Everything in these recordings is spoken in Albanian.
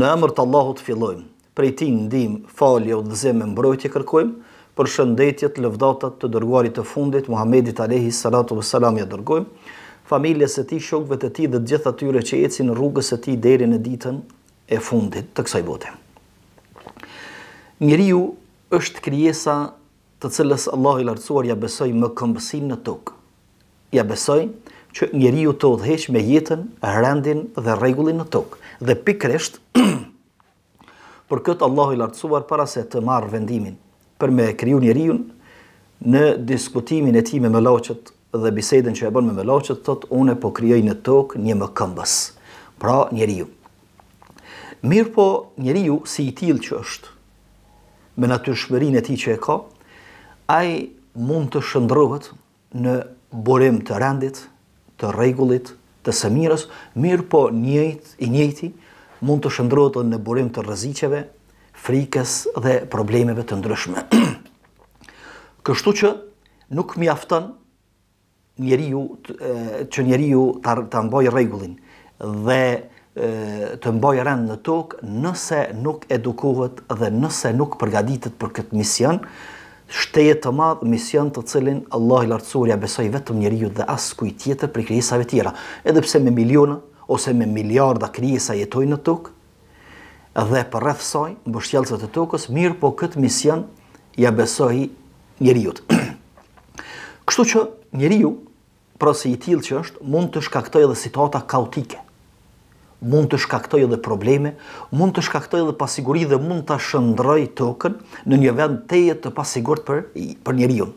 Në emër të Allahut fillojmë. Prej Ti ndihmë, falje, udhëzim e mbrojtje kërkojmë. Për shëndetjet, lëvdatat të dërguarit të fundit Muhamedit alayhi salatu vesselam ja dërgojmë. Familjes së tij, shokëve të tij dhe të gjithë atyre që ecin në rrugës së tij deri në ditën e fundit të kësaj bote. Njeriu është krijesa të cilës Allahu i lartësuar ja besoj më këmbësin në tokë. Ja besoj që njeriu të udhëheq me jetën, rendin dhe rregullin në tokë dhe pikresht për këtë Allahu i lartësuar para se të marrë vendimin për me kriju njeriun në diskutimin e ti me meloqet dhe bisedin që e bën me meloqet, tëtë une po krijoj në tokë një më këmbës, pra njeriu. Mirë po njeriu si i tilë që është, me natyrë shmërin e ti që e ka, ai mund të shëndrohet në borim të rendit, të regullit, të Samirës, mirë po njëjt, i njëjti mund të shëndrotën në burim të rëziceve, frikës dhe problemeve të ndryshme. Kështu që nuk mi aftën njeriu, të, që njeriu ju të mboj regullin dhe të mboj rend në tokë nëse nuk edukohet dhe nëse nuk përgaditet për këtë mision, shteje të madh mision të cilin Allah i lartësuar ja besoi vetëm njeriu dhe kujt tjetër për krijesave tjera. Edhe pse me miliona ose me miliarda krijesa jetojnë në tokë dhe për rreth saj të tokës, mirë po këtë mision ja besoi njeriu. Kështu që njeriu, pra se i tillë që është, mund të shkaktojë edhe situata kaotike mund të shkaktoj edhe probleme, mund të shkaktoj edhe pasiguri dhe mund të shëndroj tokën në një vend të jetë të pasigurt për, për njeri unë.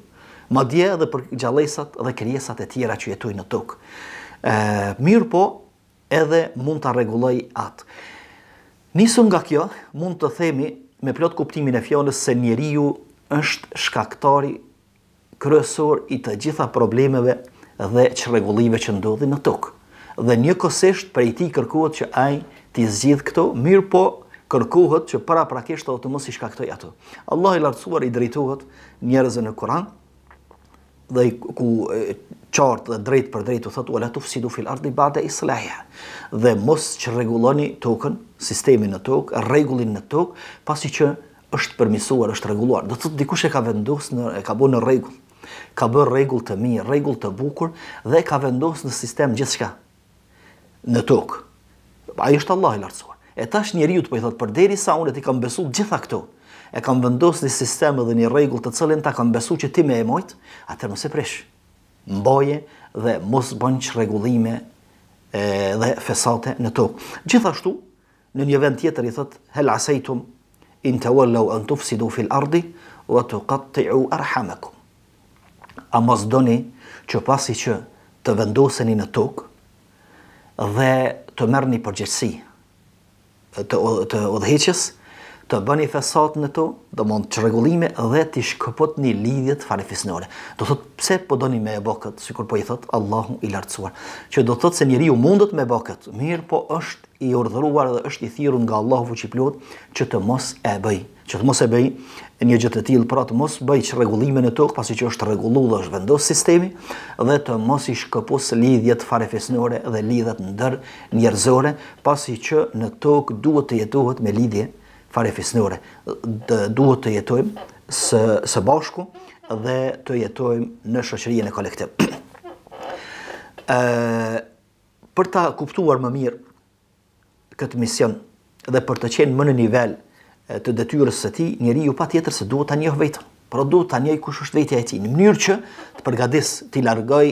Ma dje edhe për gjalesat dhe kërjesat e tjera që jetuj në tokë. E, mirë po, edhe mund të regulloj atë. Nisën nga kjo, mund të themi me plot kuptimin e fjallës se njeri ju është shkaktari kërësor i të gjitha problemeve dhe që regullive që ndodhi në tokë dhe një për prej ti kërkuhet që ai ti zgjith këto, mirë po kërkuhet që para prakesht të mos i shkaktoj ato. Allah i lartësuar i drejtohet njerëzve në Kuran, dhe ku qartë dhe drejtë për drejtë u thëtë, u alatuf fil ardi bada i dhe mos që reguloni tokën, sistemi në tokë, regullin në tokë, pasi që është permisuar, është reguluar. Dhe të të dikush e ka vendus, e ka bu në regull, ka bërë rregull të mirë, rregull të bukur, dhe ka vendosur në sistem gjithçka në tokë. Ai është Allah i lartësuar. E tash njeriu të po i thot përderi sa unë ti kam besuar gjitha këto. E kam vendosur në sistem edhe një rregull të cilën ta kam besuar që ti më e mojt, atë mos e presh. Mboje dhe mos bën çrregullime e dhe fesate në tokë. Gjithashtu në një vend tjetër i thot hel asaitum in tawallu an tufsidu fil ardi wa tuqatti'u arhamakum. A mos doni që pasi që të vendoseni në tokë, dhe të mërë një përgjithsi të, të odheqës, të bëni fesat në to, dhe mund të regullime dhe të shkëpot një lidhjet farifisnore. Do thotë, pse po do një me e bëkët, si kur po i thotë, Allahu i lartësuar. Që do thotë se njëri ju mundët me bëkët, mirë po është i urdhëruar dhe është i thirën nga Allahu fuqiplot që të mos e bëj, që të mos e bëj një gjithë të tillë, pra të mos bëj regullime në tokë pasi që është rregulluar dhe është vendosur sistemi dhe të mos i shkëpos lidhjet farefisnore dhe lidhjet ndër njerëzore pasi që në tokë duhet të jetohet me lidhje farefisnore. Duhet të jetojmë së, bashku dhe të jetojmë në shoqërinë kolektiv. ë për ta kuptuar më mirë këtë mision dhe për të qenë më në nivel të detyrës së tij, njeriu patjetër se duhet ta njohë vetën. Por duhet ta njohë kush është vetja e tij në mënyrë që të përgatis t'i largoj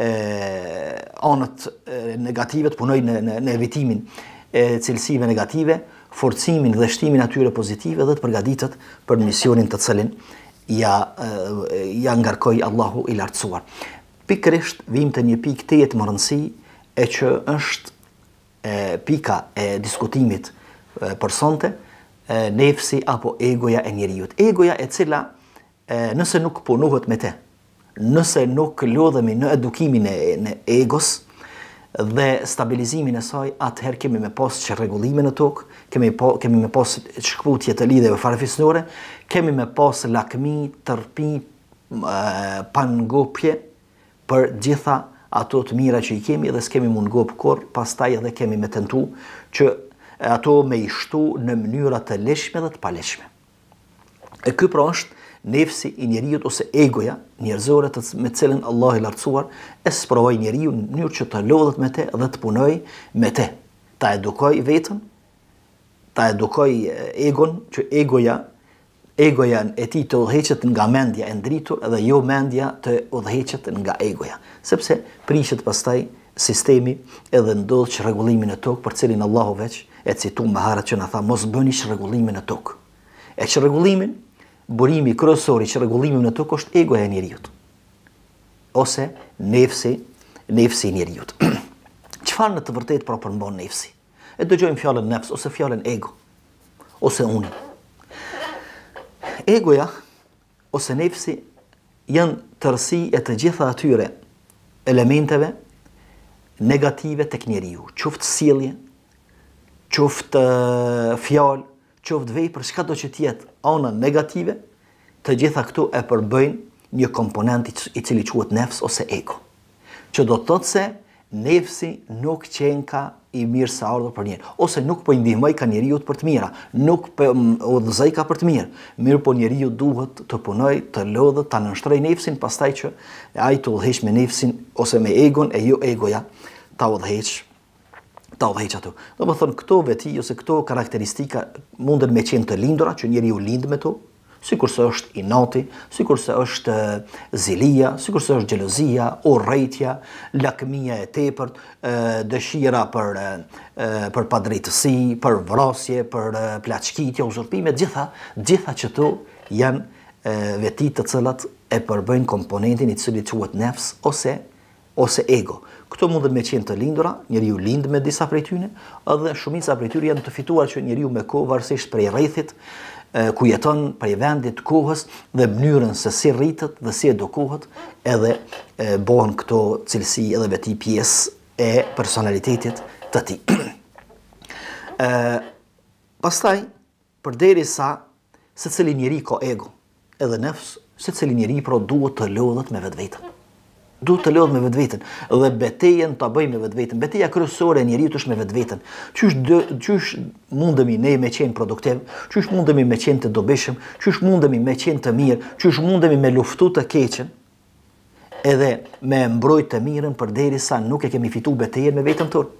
ë anët negative të punoj në në evitimin e cilësive negative, forcimin dhe shtimin atyre pozitive dhe të përgatitet për misionin të cilin ja ja ngarkoi Allahu i lartësuar. Pikrisht vim te një pikë tjetër më mërënsi, e që është e, pika e diskutimit e, për sonte, nefsi apo egoja e njerëzit. Egoja e cila e, nëse nuk punohet me të, nëse nuk lodhemi në edukimin e në egos dhe stabilizimin e saj, atëherë kemi me pas që rregullimin në tokë, kemi po, kemi me pas shkputje të lidhjeve farefisnore, kemi me pas lakmi, tërpi, pangopje për gjitha ato të mira që i kemi dhe s'kemi mund gopë kur, pastaj edhe kemi me tentu që ato me i shtu në mënyrat të leshme dhe të paleshme. E ky pra është nefsi i njeriut ose egoja, njerëzore të me cilën Allah i lartësuar, e së njeriu në mënyrë që të lodhët me te dhe të punoj me te. Ta edukoj vetën, ta edukoj egon, që egoja, egoja e ti të udheqet nga mendja e ndritur edhe jo mendja të udheqet nga egoja. Sepse prishet pastaj sistemi edhe ndodhë që regullimin e tokë për cilin Allahu veqë, e citu me që na tha mos bëni çrregullimin në tokë. E çrregullimin, burimi kryesor i çrregullimit në tokë është egoja e njeriu. Ose nefsi, nefsi i njeriu. Çfarë në të vërtetë pra përmban nefsi? E dëgjojmë fjalën nefs ose fjalën ego ose unë. Egoja ose nefsi janë tërësi e të gjitha atyre elementeve negative të kënjeri ju, qoftë silje, qoftë eh, fjalë, qoftë vepër, çka do që të jetë negative, të gjitha këto e përbëjnë një komponent i cili quhet nefs ose ego. Që do të thotë se nefsi nuk qenka i mirë sa ardhur për njerë, ose nuk po i ndihmoj ka njeriu të për të mira, nuk po mm, udhëzoj ka për të mirë. Mirë po njeriu duhet të punoj, të lodhë, të nënshtroj nefsin, pastaj që ai të udhëheq me nefsin ose me egon e ju jo egoja, ta udhëheq ta vëheq Do më thonë, këto veti, ose këto karakteristika mundën me qenë të lindura, që njeri u lindë me to, si kurse është i nati, si kurse është zilia, si kurse është gjelozia, orrejtja, lakmija e tepërt, dëshira për, për padrejtësi, për vrasje, për plaçkitja, uzurpime, gjitha, gjitha që tu janë veti të cëllat e përbëjnë komponentin i cili të quatë nefs ose, ose ego. Këto mund me qenë të lindura, njëri ju lindë me disa prej tyre, edhe shumica prej tyre janë të fituar që njëri ju me kohë varsisht prej rejthit, ku jeton prej vendit kohës dhe mënyrën se si rritët dhe si edukohet edhe e, bohen këto cilësi edhe veti pjesë e personalitetit të ti. Ë pastaj, për secili sa, se njëri ko ego edhe nëfs, se cili njëri pro duhet të lodhët me vetveten. Du të lodhë me vetë vetën dhe betejen të bëj me vetë vetën. Beteja kryesore e është me vetë vetën. Qysh, dë, mundemi ne me qenë produktiv, qysh mundemi me qenë të dobishëm, qysh mundemi me qenë të mirë, qysh mundemi me luftu të keqen, edhe me mbrojt të mirën për deri sa nuk e kemi fitu betejen me vetën tërë.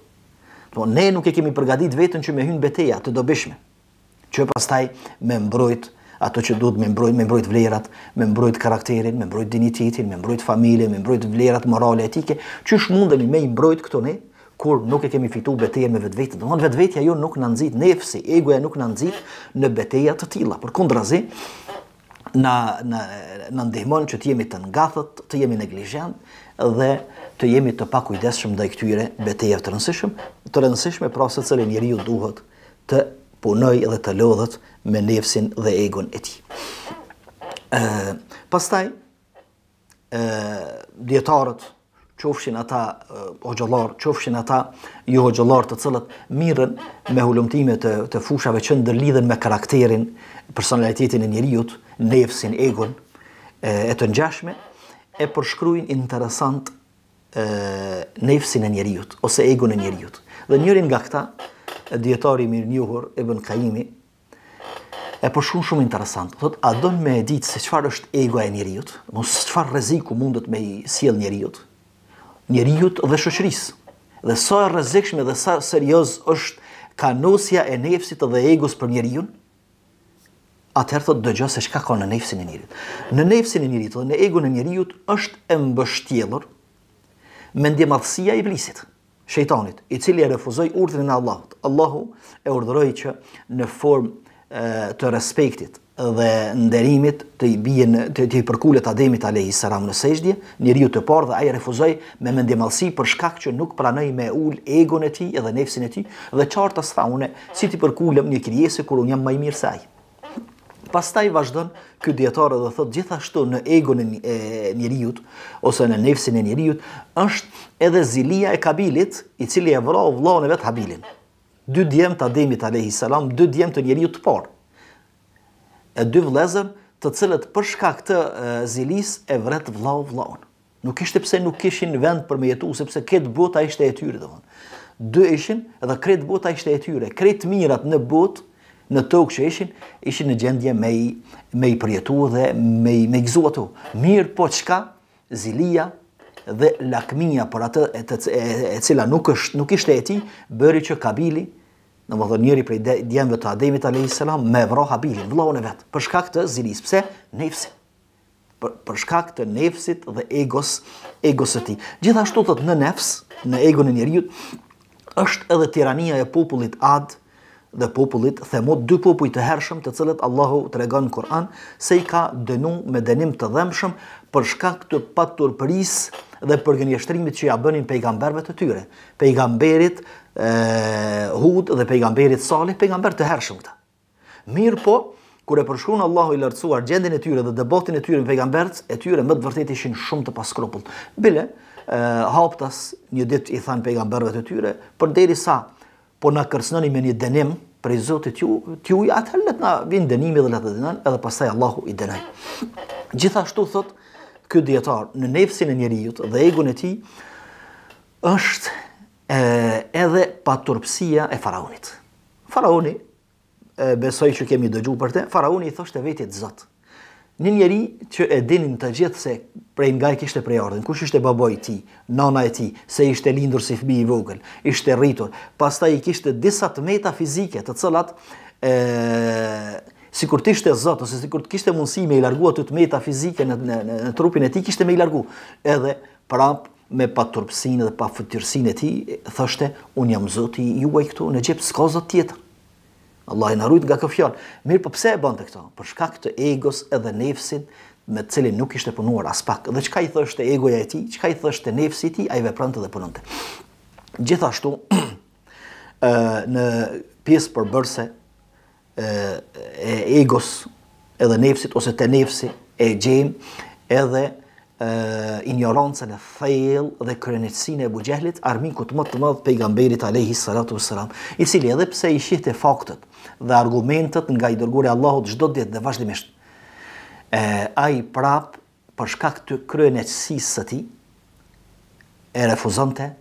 Po, ne nuk e kemi përgadit vetën që me hynë beteja të dobishme, që pastaj me mbrojt të mirën ato që duhet me mbrojt, me mbrojt vlerat, me mbrojt karakterin, me mbrojt dinititin, me mbrojt familje, me mbrojt vlerat morale etike, që është mundemi me mbrojt këto ne, kur nuk e kemi fitu beteja me vetë vetë, dhe vetë vetëja jo nuk në nëzit, nefësi, egoja nuk në nëzit në beteja të tila, për kundra zi, në ndihmonë që të jemi të ngathët, të jemi neglijxan, dhe të jemi të pak ujdeshëm dhe i këtyre beteja të rëndësishme, të rëndësishme, pra se cëllë ju duhet të punoj dhe të lodhët me nefsin dhe egon e ti. E, pastaj, e, djetarët, qofshin ata e, hoxëllar, qofshin ata ju jo të cilët mirën me hulumtime të, të fushave që ndërlidhen me karakterin, personalitetin e njeriut, nefsin, egon e, e të njashme, e përshkrujnë interesant e, nefsin e njeriut, ose egon e njeriut. Dhe njërin nga këta, djetari mirë njuhur, Ibn Kajimi, e për shumë shumë interesant. Thot, a në me ditë se qëfar është ego e njëriut, mos qëfar reziku mundet me i siel njëriut, njëriut dhe shëqërisë. Dhe sa e rrezikshme dhe sa serios serioz është kanosja e nefësit dhe egos për njeriu. Atëherë thotë dëgjoj se çka ka në nefësin e njeriu. Në nefësin e dhe në egon e njeriu është e mbështjellur me ndjemadhësia e iblisit shejtanit, i cili e refuzoi urdhrin e Allahut. Allahu e urdhëroi që në formë të respektit dhe nderimit të i bie në të i përkulet Ademit alayhis salam në sejdje, njeriu të parë dhe ai refuzoi me mendjemallsi për shkak që nuk pranoi me ul egon e tij dhe nefsin e tij dhe çartas thaunë si ti përkulem një krijesë kur un jam më i mirë se ai pastaj vazhdon ky dietar dhe thot gjithashtu në egon e njerëzit ose në nefsin e njerëzit është edhe zilia e Kabilit, i cili e vrau vllahun e vet Habilin. Dy djem të Ademit alayhi salam, dy djem të njerëzit të parë. E dy vëllezër të cilët për shkak të zilis e vret vllau vllahun. Nuk ishte pse nuk kishin vend për me jetu, sepse këtë bota ishte e tyre, domthonë. Dy ishin, edhe këtë bota ishte e tyre. kret mirat në botë në tokë që ishin, ishin në gjendje me i, me i përjetu dhe me i, i gëzotu. Mirë po qka zilia dhe lakminja për atë e, e, e, e cila nuk, është, nuk ishte e ti, bëri që kabili, në më dhe njëri prej djenve të Ademit a.s. me vro habili, vlau në vetë, përshka këtë zilis, pse? Nefësi për shkak të nefsit dhe egos egosit e Gjithashtu thot në nefs, në egon e njeriu është edhe tirania e popullit Ad, dhe popullit themot dy popuj të hershëm të cilët Allahu të regonë Kur'an se i ka dënu me dënim të dhemshëm për shkak të patur përis dhe për gënjështrimit që ja bënin pejgamberve të tyre. Pejgamberit e, hud dhe pejgamberit Salih, pejgamber të hershëm këta. Mirë po, kër e përshkru në Allahu i lartësuar gjendin e tyre dhe debotin e tyre në pejgamberts, e tyre më të vërtet ishin shumë të paskropull. Bile, e, haptas një dit i than pejgamberve të tyre, për po na kërcënoni me një dënim prej Zotit ju, t'ju ja atë let na vin dënimi dhe letë dënën, edhe pastaj Allahu i dënaj. Gjithashtu thot, ky dietar, në nefsin e njerijut dhe egun e ti, është e, edhe paturpsia e faraonit. Faraoni, besoi besoj që kemi dëgju për te, faraoni i thosht e vetit Zotë. Një njeri që e dinin të gjithë se prej nga i kishte prej ordin, kush ishte baboj ti, nana e ti, se ishte lindur si fbi i vogël, ishte rritur, ta i kishte disa të meta fizike të cëllat, si kur tishte zot, ose si kur të kishte mundësi me i largua të të meta fizike në, në, në, trupin e ti, kishte me i largu, edhe prap me pa turpsin dhe pa fëtyrsin e ti, thështe, unë jam zoti juaj këtu, në gjepë s'kozat tjetër. Allah i naruit nga këfjon, mirë për po pse e bante këto? Për shka këtë egos edhe nefësin me cilin nuk ishte punuar as pak dhe qka i thështë e egoja e ti, qka i thështë e nefësi ti, a i veprante dhe punante gjithashtu në pjesë bërse e egos edhe nefësit ose të nefësi, e gjim edhe ignorancën e thellë dhe krenësinë e buxhelit armikut më të madh pejgamberit alayhi salatu wasalam i cili edhe pse i shihte faktet dhe argumentet nga i dërguari Allahut çdo ditë dhe vazhdimisht e ai prap për shkak të krenësisë së tij e refuzonte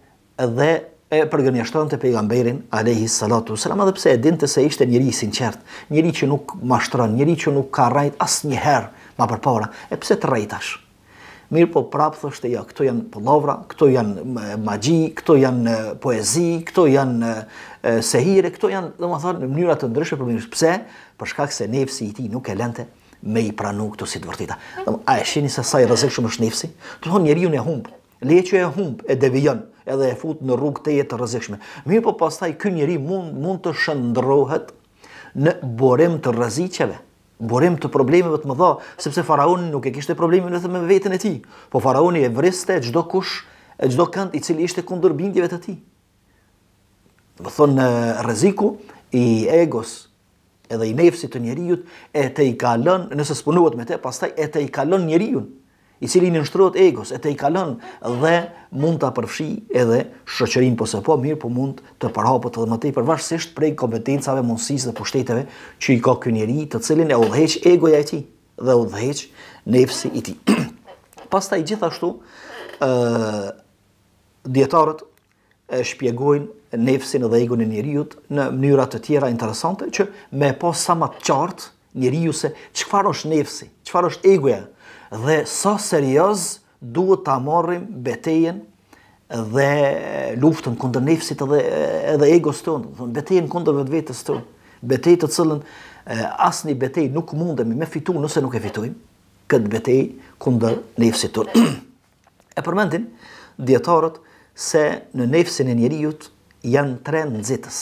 dhe e përgjënjeshtonte pejgamberin alayhi salatu wasalam edhe pse e dinte se ishte njëri i sinqert, njëri që nuk mashtron, njëri që nuk ka rrit asnjëherë ma përpara, e pse të rritash? mirë po prapë thështë, ja, këto janë pëllavra, këto janë magji, këto janë poezi, këto janë sehire, këto janë, dhe më thonë, në mënyrat të ndryshme për mënyrës pëse, përshkak se nefësi i ti nuk e lente me i pranu këto si të vërtita. Dhe më, a e shini se sa i rëzikë shumë është nefësi? Të thonë, njeri unë e humbë, leqë e humbë, e devijon, edhe e fut në rrugë të jetë të rëzikshme. Mirë po pastaj, kë njeri mund, mund të shëndrohet në borim të rëzikjeve, burim të problemeve të mëdha, sepse faraoni nuk e kishte problemin vetëm me veten e tij, po faraoni e vriste çdo kush e çdo kënd i cili ishte kundër bindjeve të tij. Do thon rreziku i egos edhe i nefsit të njeriu e te i kalon, nëse spunohet me te, pastaj e te i kalon njeriu i cili në nështrot egos e te i kalon dhe mund të apërfshi edhe shëqërin përse po, po mirë, po mund të përhapët dhe më te i përvashësisht prej kompetencave, mundësisë dhe pushteteve që i ka kënjeri të cilin e udheq egoja e ti dhe udheq nefsi i ti. Pasta i gjithashtu, uh, djetarët e shpjegojnë nefsin dhe egon e njeriut në mënyrat të tjera interesante që me po ma ma qartë njeriuse qëfar është nefsi, qëfar është egoja, dhe sa serioz duhet ta marrim betejën dhe luftën kundër nefsit edhe edhe egos tonë, do betejën kundër vetvetes tonë, betejë të cilën asnjë betejë nuk mundemi me fitu nëse nuk e fitojmë këtë betejë kundër nefsit tonë. e përmendin dietarët se në nefsin e njeriu janë tre nxitës,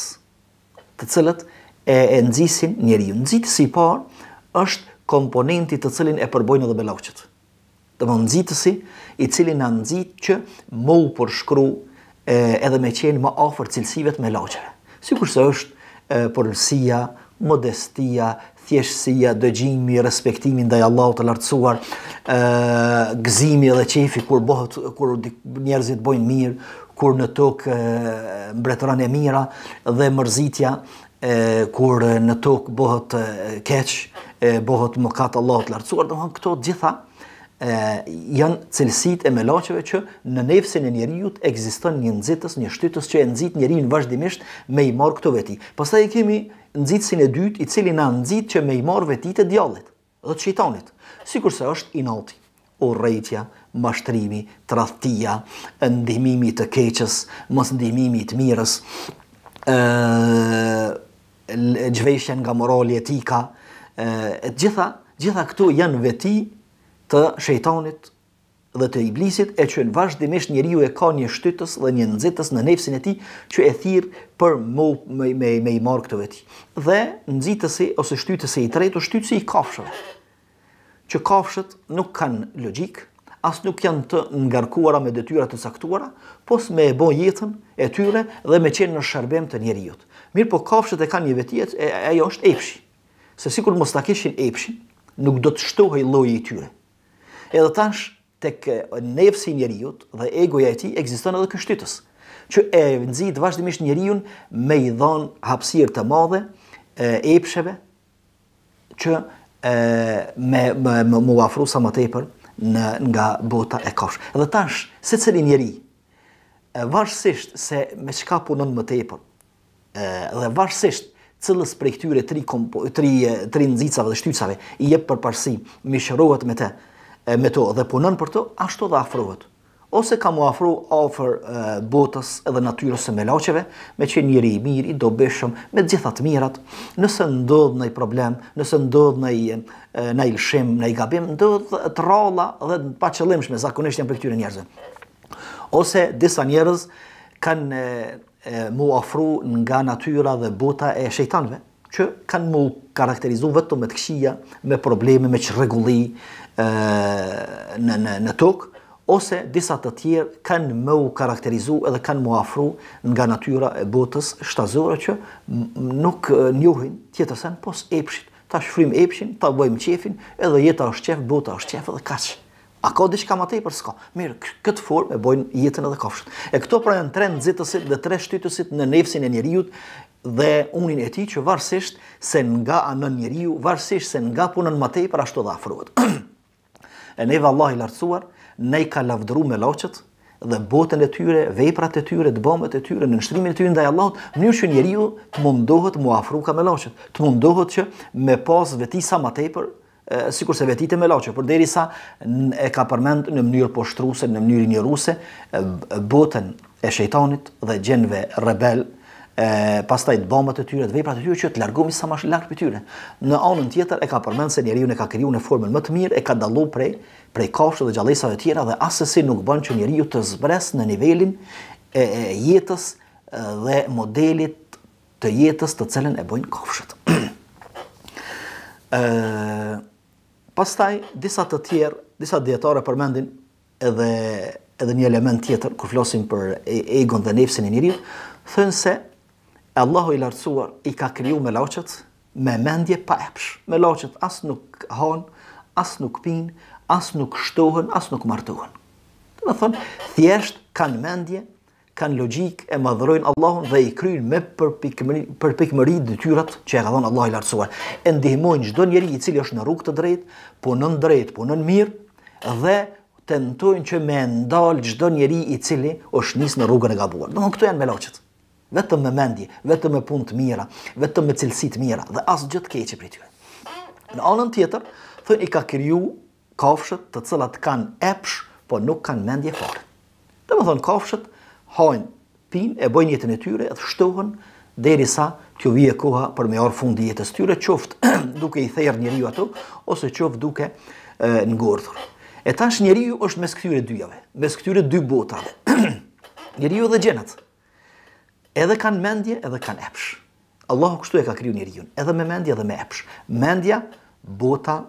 të cilët e, e nxisin njeriu. Nxitësi i parë është komponenti të cilin e përbojnë edhe belauqet. Dhe më nëzitësi, i cili në nëzitë që më u përshkru edhe me qenë më ofër cilësivet me lauqeve. Si kurse është përlësia, modestia, thjeshtësia, dëgjimi, respektimin ndaj Allahut të lartësuar, gëzimi dhe qefi kur bëhet kur njerëzit bojnë mirë, kur në tokë mbretëran e mira dhe mërzitja kur në tokë bëhët keqë, bëhët më katë Allahot lartësuar, dhe më këto gjitha janë cilësit e melacheve që në nefësin e njeriut, egziston një nëzitës, një shtytës që e nëzit njerijin vazhdimisht me i marë këto veti. Pasta e kemi nëzitësin e dytë i cili në nëzit që me i marë veti të djallit dhe të qitanit. Sikur se është inalti, o rejtja, mashtrimi, trahtia, ndihmimi të keqës, mos ndihmimi të mirës, gjveshjen nga morali etika, e gjitha, gjitha këtu janë veti të shejtanit dhe të iblisit e që në vazhdimisht njëri ju e ka një shtytës dhe një nëzitës në nefsin e ti që e thirë për mu, me, me, me i marë këtë veti. Dhe nëzitësi ose shtytësi i tretë o shtytësi i kafshët, që kafshët nuk kanë logikë, as nuk janë të ngarkuara me detyra të saktuara, pos me e bo jetën e tyre dhe me qenë në shërbem të njeriut. Mirë po kafshët e kanë një vetijet, që ajo është epshi. Se sikur mos ta kishin epshin, nuk do të shtohej lloji i tyre. Edhe tash tek nefësi njeriut njeriu dhe egoja e tij ekziston edhe kështytës, që e nxit vazhdimisht njeriu me i dhon hapësirë të mëdha e epsheve që e, me me me mu sa më tepër në nga bota e kosh. Edhe tash secili njerëj vazhsisht se me çka punon më tepër, dhe varsisht cilës prej këtyre tri, kompo, tri, tri nëzicave dhe shtycave i jep përparësi mishërohet me të me to dhe punën për to, ashtu dhe afrohet. Ose kam u afro ofër botës edhe natyrës së melacheve, me që njëri i mirë, i dobeshëm, me gjithat mirat, nëse ndodhë në problem, nëse ndodhë në i në i lëshim, në i gabim, ndodhë të rralla dhe pa qëllimshme, zakonisht janë për këtyre njerëzve. Ose disa njerëz kanë e, mu afru nga natyra dhe bota e shejtanve, që kanë mu karakterizu vetëm me të këshia, me probleme, me që regulli e, në, në, tokë, ose disa të tjerë kanë më u karakterizu edhe kanë më afru nga natyra e botës shtazore që nuk njohin tjetërsen pos epshit. Ta shfrim epshin, ta bëjmë qefin, edhe jeta është qef, bota është qef edhe kashë. A ka dhe që për s'ka? Mirë, këtë formë e bojnë jetën edhe kafshët. E këto pra janë tre nëzitësit dhe tre shtytësit në nefsin e njeriut dhe unin e ti që varsisht se nga në njeriu, varsisht se nga punën matej për ashtu dhe afrohet. e neve Allah i lartësuar, ne i ka lavdru me loqët dhe botën e tyre, veprat e tyre, të e tyre, në nështrimin e tyre ndaj në mënyrë që njeriu të mundohet mu me loqët, të mundohet që me pas vetisa sa për sikur se vetitë me laqë, por derisa e ka përmend në mënyrë poshtruse, në mënyrë njëruse, botën e shejtanit dhe gjenve rebel, e pastaj të bombat e tyre, të veprat e tyre që të largojmë sa më shumë larg pytyre. Në anën tjetër e ka përmend se njeriu ne ka krijuar në formën më të mirë, e ka dalluar prej prej kafshëve dhe gjallësave të tjera dhe asesi nuk bën që njeriu të zbres në nivelin e, e jetës dhe modelit të jetës të cilën e bojnë kafshët. Pastaj disa të tjerë, disa dietare përmendin edhe edhe një element tjetër kur flasim për egon dhe nefsin e njeriu, thënë se Allahu i lartësuar i ka kriju me laqët me mendje pa epsh. Me laqët as nuk han, as nuk pinë, as nuk shtohen, as nuk martohen. Do të thonë, thjesht kanë mendje kanë logjik e madhrojnë Allahun dhe i kryjnë me përpikmëri përpikmëri detyrat që e ka dhënë Allahu i Lartësuar. E ndihmojnë çdo njeri i cili është në rrugë të drejtë, punon drejt, punon mirë dhe tentojnë që me ndal çdo njeri i cili është nis në rrugën e gabuar. Domthon këto janë me loqet. Vetëm me mendje, vetëm me punë të mira, vetëm me cilësi të mira dhe as gjë të keqe për ty. Në anën tjetër, thënë i ka kriju kafshët të cilat kanë epsh, po nuk kanë mendje fare. Dhe kafshët hajnë pinë, e bojnë jetën e tyre, edhe shtohën, deri sa vije koha për me orë fundi jetës tyre, qoftë duke i therë njeriu ato, ose qoftë duke në gordhur. E tash njeriu është mes këtyre dyjave, mes këtyre dy botave. njeriu dhe gjenët Edhe kanë mendje, edhe kanë epsh. Allahu kështu e ka kriju njeriu, edhe me mendje edhe me epsh. Mendja bota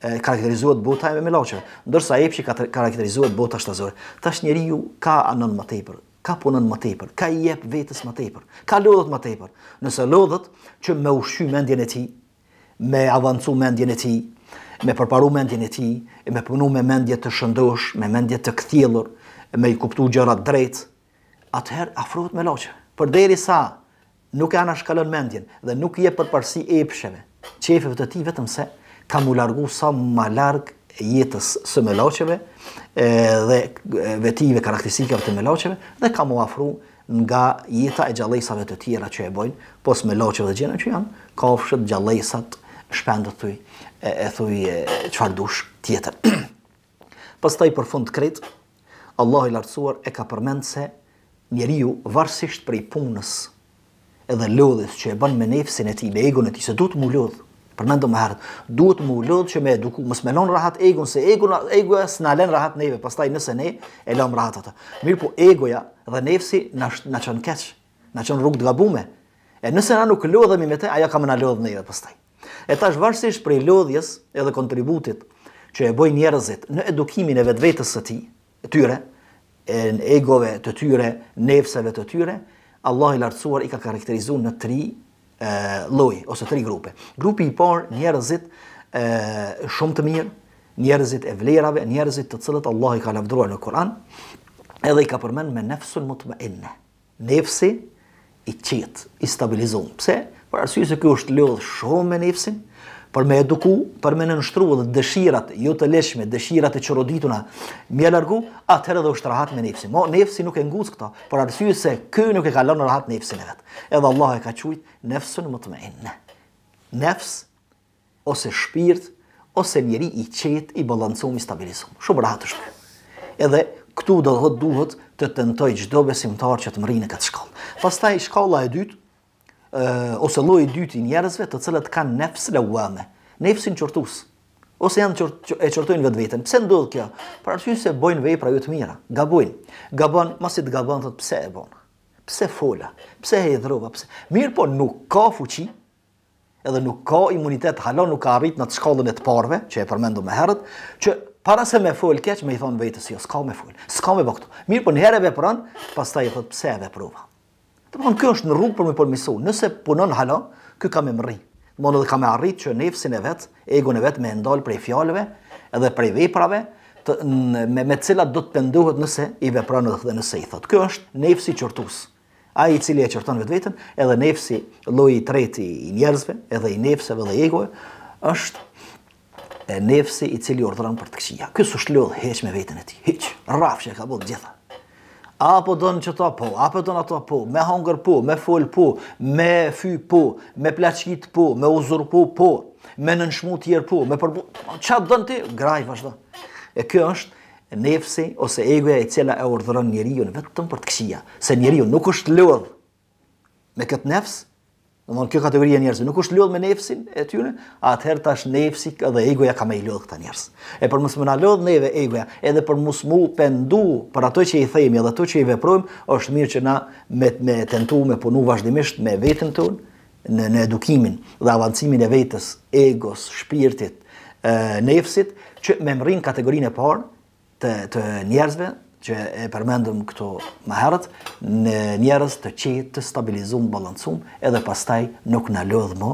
karakterizuat bota e me melaqeve, ndërsa epshi karakterizuat bota shtazore. Tash njeriu ka anon më tepër, ka punën më tepër, ka i jep vetës më tepër, ka lodhët më tepër, nëse lodhët që me ushqy mendjen e ti, me avancu mendjen e ti, me përparu mendjen e ti, me punu me mendje të shëndosh, me mendje të këthjelur, me i kuptu gjërat drejt, atëherë afrohet me loqë, për deri sa nuk e anashkallon mendjen dhe nuk je përparsi epsheve, qefeve të ti vetëm se kam u largu sa më largë jetës së meloqeve dhe vetive karakteristikave të meloqeve dhe ka mu afru nga jeta e gjallesave të tjera që e bojnë, pos meloqeve dhe gjene që janë, ka ofshët shpendët të e thuj e dush tjetër. Pas taj për fund të kretë, Allah i lartësuar e ka përmendë se njeri ju varsisht për i punës edhe lodhës që e banë me nefësin e ti, me egonë e ti, se du të mu lodhë, Përmendëm më herët, duhet më lutë që me eduku, mos më lën rahat egon se egon, egoja s'na lën rahat neve, pastaj nëse ne e lëm rahat atë. Mirë po egoja dhe nefsi na na çon keq, na çon rrugë të gabume. E nëse na nuk i me te, ajo ka më na lodh neve pastaj. E tash vështirësisht për lodhjes edhe kontributit që e boj njerëzit në edukimin e vetvetes së tij, tyre, e egove të tyre, nefsave të tyre, Allah i lartësuar i ka karakterizuar në 3 lloj ose tre grupe. Grupi i parë njerëzit e, shumë të mirë, njerëzit e vlerave, njerëzit të cilët Allah i ka lavdruar në Kur'an, edhe i ka përmend me nefsul mutma'inne. Nefsi i qetë, i stabilizuar. Pse? Për arsye se ky është lidhur shumë me nefsin, për me eduku, për me nënshtru dhe dëshirat jo të leshme, dëshirat e qëroditunë, mi e largu, atëherë dhe është rahat me nefsi. Mo, nefsi nuk e nguz këta, për arsye se këj nuk e ka lënë rahat nefsin në vetë. Edhe Allah e ka qujtë nefsun më të me inë. Nefs, ose shpirt, ose njeri i qetë, i balancum, i stabilizum. Shumë rahat është. Edhe këtu dhe dhe duhet të tentoj gjdo besimtar që të mërinë këtë shkallë. Pastaj e dytë, ose lloji i dytë i njerëzve të cilët kanë nefs lawame, nefsin qortus ose janë qort e qortojnë vetveten. Pse ndodh kjo? Për arsye se bojnë vepra jo të mira, gabojnë. Gabon, mos i të gabon thotë pse e bon. Pse fola? Pse e dhrova? Pse? Mirë po nuk ka fuqi, edhe nuk ka imunitet halon, nuk ka arrit në të shkollën e të parve, që e përmendu me herët, që para se me fol keq, me i thonë vetës, jo, s'ka me fol, s'ka me bëktu. Mirë po në herë e pas ta i thotë, pse e veprova? Të përkën, kjo është në rrugë për me përmisu. Nëse punon hala, kjo ka me mëri. Më dhe ka me arrit që nefësin e vetë, egon e vetë me ndalë prej fjallëve edhe prej veprave, të, në, me, me cilat do të pënduhet nëse i vepranë dhe nëse i thotë. Kjo është nefësi qërtus. A i cili e qërton vetë vetën, edhe nefësi lloji i treti i njerëzve, edhe i nefëseve dhe egoje, është e nefësi i cili urdhëran për të këshia. Kjo është lodhë heq me veten e tij. Hiç, rrafshë ka bëllë gjitha apo do në qëta po, apo do në ato po, me hangër po, me ful po, me fy po, me plaqit po, me uzur po, po, me nënshmu tjerë po, me përbu, që do në ti, graj, vazhdo. E kjo është nefsi ose egoja e cila e urdhëron në vetëm për të këshia, se njeriun nuk është lodhë me këtë nefsë, Në mënyrë kategorie njerëzve, nuk është lodh me nefsin e tyre, atëherë tash nefsi dhe egoja ka më i lodh këta njerëz. E për më na lodh neve egoja, edhe për mos më pendu për ato që i themi edhe ato që i veprojmë, është mirë që na me me tentu me punu vazhdimisht me veten tonë në në edukimin dhe avancimin e vetës, egos, shpirtit, e nefsit që me mërin kategorinë e parë të të njerëzve që e përmendëm këto më herët, në njerëz të qetë të stabilizojnë balancum edhe pastaj nuk na lodh më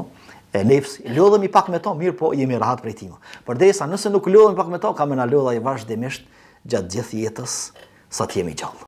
e nefs, lodhemi pak me to, mirë po jemi rahat e timo. Por derisa nëse nuk i pak me to, kamë na lodha i vazhdimisht gjatë gjithë jetës sa të jemi gjallë.